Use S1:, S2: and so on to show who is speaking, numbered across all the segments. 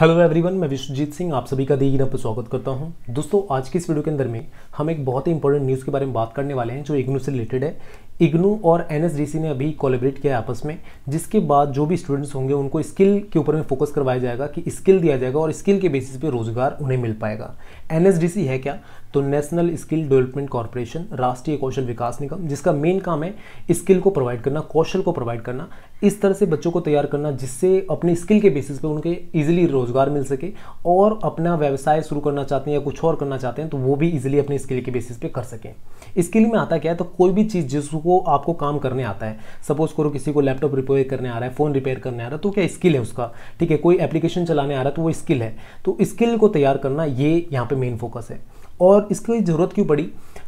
S1: hello everyone मैं विश्वजीत सिंह आप सभी का दीगिन पर स्वागत करता हूं दोस्तों आज की इस वीडियो के अंदर में हम एक बहुत ही इंपॉर्टेंट न्यूज़ के बारे में बात करने वाले हैं जो इग्नू से रिलेटेड है इग्नू और एन ने अभी कोलेबरेट किया आपस में जिसके बाद जो भी स्टूडेंट्स होंगे उनको स्किल के ऊपर में फोकस करवाया जाएगा कि स्किल दिया जाएगा और स्किल के बेसिस पे रोजगार उन्हें मिल पाएगा एन है क्या तो नेशनल स्किल डेवलपमेंट कॉरपोरेशन राष्ट्रीय कौशल विकास निगम जिसका मेन काम है स्किल को प्रोवाइड करना कौशल को प्रोवाइड करना इस तरह से बच्चों को तैयार करना जिससे अपने स्किल के बेसिस पे उनके इजीली रोजगार मिल सके और अपना व्यवसाय शुरू करना चाहते हैं या कुछ और करना चाहते हैं तो वो भी इजीली अपने स्किल के बेसिस पे कर सकें स्किल में आता क्या है तो कोई भी चीज़ जिसको वो आपको काम करने आता है सपोज करो किसी को लैपटॉप रिपेयर करने आ रहा है फ़ोन रिपेयर करने आ रहा है तो क्या स्किल है उसका ठीक है कोई एप्लीकेशन चलाने आ रहा है तो वो स्किल है तो स्किल को तैयार करना ये यहाँ पर मेन फोकस है और इसकी ज़रूरत क्यों पड़ी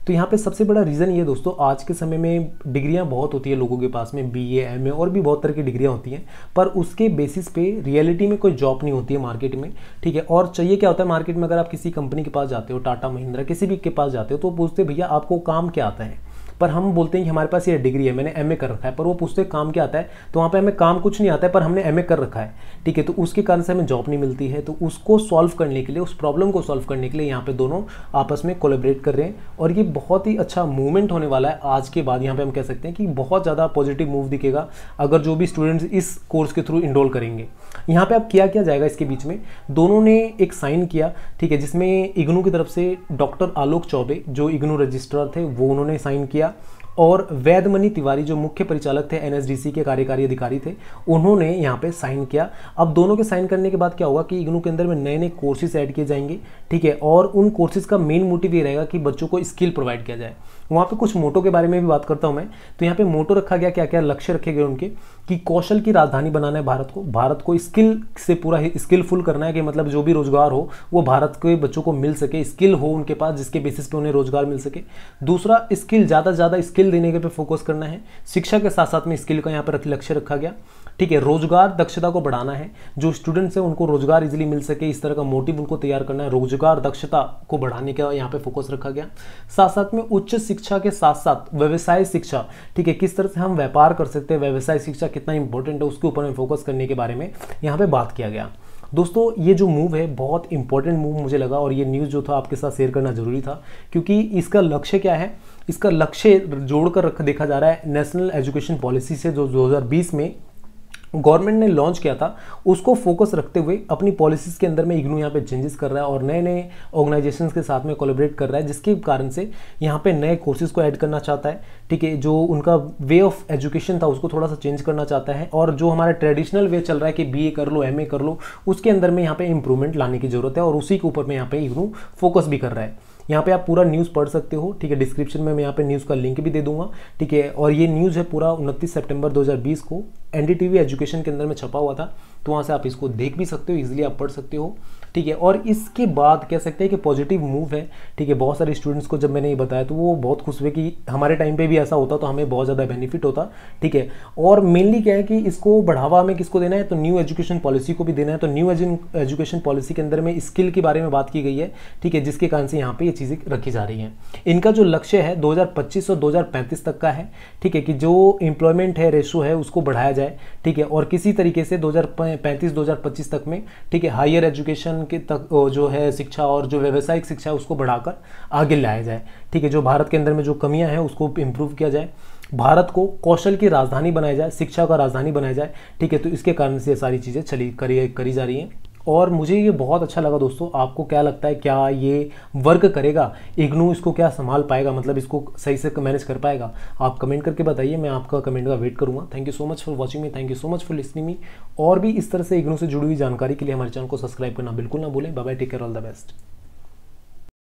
S1: तो यहाँ पे सबसे बड़ा रीज़न ये दोस्तों आज के समय में डिग्रियाँ बहुत होती है लोगों के पास में बी ए एम ए और भी बहुत तरह की डिग्रियाँ होती हैं पर उसके बेसिस पे रियलिटी में कोई जॉब नहीं होती है मार्केट में ठीक है और चाहिए क्या होता है मार्केट में अगर आप किसी कंपनी के पास जाते हो टाटा महिंद्रा किसी भी के पास जाते हो तो पूछते भैया आपको काम क्या आता है पर हम बोलते हैं कि हमारे पास ये डिग्री है मैंने एम कर रखा है पर वो पूछते काम क्या आता है तो वहाँ पर हमें काम कुछ नहीं आता है पर हमने एम कर रखा है ठीक है तो उसके कारण से हमें जॉब नहीं मिलती है तो उसको सॉल्व करने के लिए उस प्रॉब्लम को सॉल्व करने के लिए यहाँ पर दोनों आपस में कोलेबरेट कर रहे हैं और ये बहुत ही अच्छा मूवमेंट होने वाला है आज के बाद यहाँ पर हम कह सकते हैं कि बहुत ज़्यादा पॉजिटिव मूव दिखेगा अगर जो भी स्टूडेंट्स इस कोर्स के थ्रू इनरोल करेंगे यहाँ पर अब किया क्या जाएगा इसके बीच में दोनों ने एक साइन किया ठीक है जिसमें इग्नू की तरफ से डॉक्टर आलोक चौबे जो इग्नू रजिस्ट्रार थे वो उन्होंने साइन किया और वैदमणि तिवारी जो मुख्य परिचालक थे एनएसडीसी के कार्यकारी अधिकारी थे उन्होंने यहाँ पे साइन किया अब दोनों के साइन करने के बाद क्या होगा कि इग्नू के अंदर में नए नए कोर्सेज ऐड किए जाएंगे ठीक है और उन कोर्सेज का मेन मोटिव ये रहेगा कि बच्चों को स्किल प्रोवाइड किया जाए वहाँ पे कुछ मोटो के बारे में भी बात करता हूँ मैं तो यहाँ पे मोटो रखा गया क्या क्या लक्ष्य रखे गए उनके कि कौशल की राजधानी बनाना है भारत को भारत को स्किल से पूरा स्किलफुल करना है कि मतलब जो भी रोजगार हो वो भारत के बच्चों को मिल सके स्किल हो उनके पास जिसके बेसिस पे उन्हें रोजगार मिल सके दूसरा स्किल ज़्यादा से ज़्यादा स्किल स्किल देने के पे फोकस करना है शिक्षा के साथ साथ में स्किल का यहाँ पर लक्ष्य रखा गया ठीक है रोजगार दक्षता को बढ़ाना है जो स्टूडेंट्स हैं उनको रोजगार इजिली मिल सके इस तरह का मोटिव उनको तैयार करना है रोजगार दक्षता को बढ़ाने का यहाँ पे फोकस रखा गया साथ साथ में उच्च शिक्षा के साथ साथ व्यवसाय शिक्षा ठीक है किस तरह से हम व्यापार कर सकते हैं व्यवसाय शिक्षा कितना इंपॉर्टेंट है उसके ऊपर फोकस करने के बारे में यहाँ पर बात किया गया दोस्तों ये जो मूव है बहुत इंपॉर्टेंट मूव मुझे लगा और ये न्यूज़ जो था आपके साथ शेयर करना ज़रूरी था क्योंकि इसका लक्ष्य क्या है इसका लक्ष्य जोड़कर रख देखा जा रहा है नेशनल एजुकेशन पॉलिसी से जो 2020 में गवर्नमेंट ने लॉन्च किया था उसको फोकस रखते हुए अपनी पॉलिसीज़ के अंदर में इग्नू यहाँ पे चेंजेस कर रहा है और नए नए ऑर्गेनाइजेशन के साथ में कोलेबरेट कर रहा है जिसके कारण से यहाँ पे नए कोर्सेज को ऐड करना चाहता है ठीक है जो उनका वे ऑफ एजुकेशन था उसको थोड़ा सा चेंज करना चाहता है और जो हमारा ट्रेडिशनल वे चल रहा है कि बी कर लो एम कर लो उसके अंदर में यहाँ पर इंप्रूवमेंट लाने की ज़रूरत है और उसी के ऊपर में यहाँ पर इग्नू फोकस भी कर रहा है यहाँ पे आप पूरा न्यूज़ पढ़ सकते हो ठीक है डिस्क्रिप्शन में मैं यहाँ पे न्यूज़ का लिंक भी दे दूंगा ठीक है और ये न्यूज़ है पूरा उनतीस सितंबर 2020 को एन एजुकेशन के अंदर में छपा हुआ था तो वहाँ से आप इसको देख भी सकते हो इजिली आप पढ़ सकते हो ठीक है और इसके बाद कह सकते हैं कि पॉजिटिव मूव है ठीक है बहुत सारे स्टूडेंट्स को जब मैंने ये बताया तो वो बहुत खुश हुए कि हमारे टाइम पे भी ऐसा होता तो हमें बहुत ज़्यादा बेनिफिट होता ठीक है और मेनली क्या है कि इसको बढ़ावा हमें किसको देना है तो न्यू एजुकेशन पॉलिसी को भी देना है तो न्यू एजुकेशन पॉलिसी के अंदर में स्किल के बारे में बात की गई है ठीक है जिसके कारण से यहाँ पर ये चीज़ें रखी जा रही हैं इनका जो लक्ष्य है दो और दो तक का है ठीक है कि जो एम्प्लॉयमेंट है रेशो है उसको बढ़ाया जाए ठीक है और किसी तरीके से 2035 2025 तक में ठीक है हायर एजुकेशन के तक जो है शिक्षा और जो व्यावसायिक शिक्षा उसको बढ़ाकर आगे लाया जाए ठीक है जो भारत के अंदर में जो कमियाँ हैं उसको इम्प्रूव किया जाए भारत को कौशल की राजधानी बनाया जाए शिक्षा का राजधानी बनाया जाए ठीक है तो इसके कारण से ये सारी चीज़ें चली करी करी जा रही हैं और मुझे ये बहुत अच्छा लगा दोस्तों आपको क्या लगता है क्या ये वर्क करेगा इग्नू इसको क्या संभाल पाएगा मतलब इसको सही से मैनेज कर पाएगा आप कमेंट करके बताइए मैं आपका कमेंट का वेट करूँगा thank you so much for watching me thank you so much for listening me और भी इस तरह से इग्नू से जुड़ी हुई जानकारी के लिए हमारे चैनल को सब्सक्राइब करना बिल्कुल ना भूलें bye take care all the best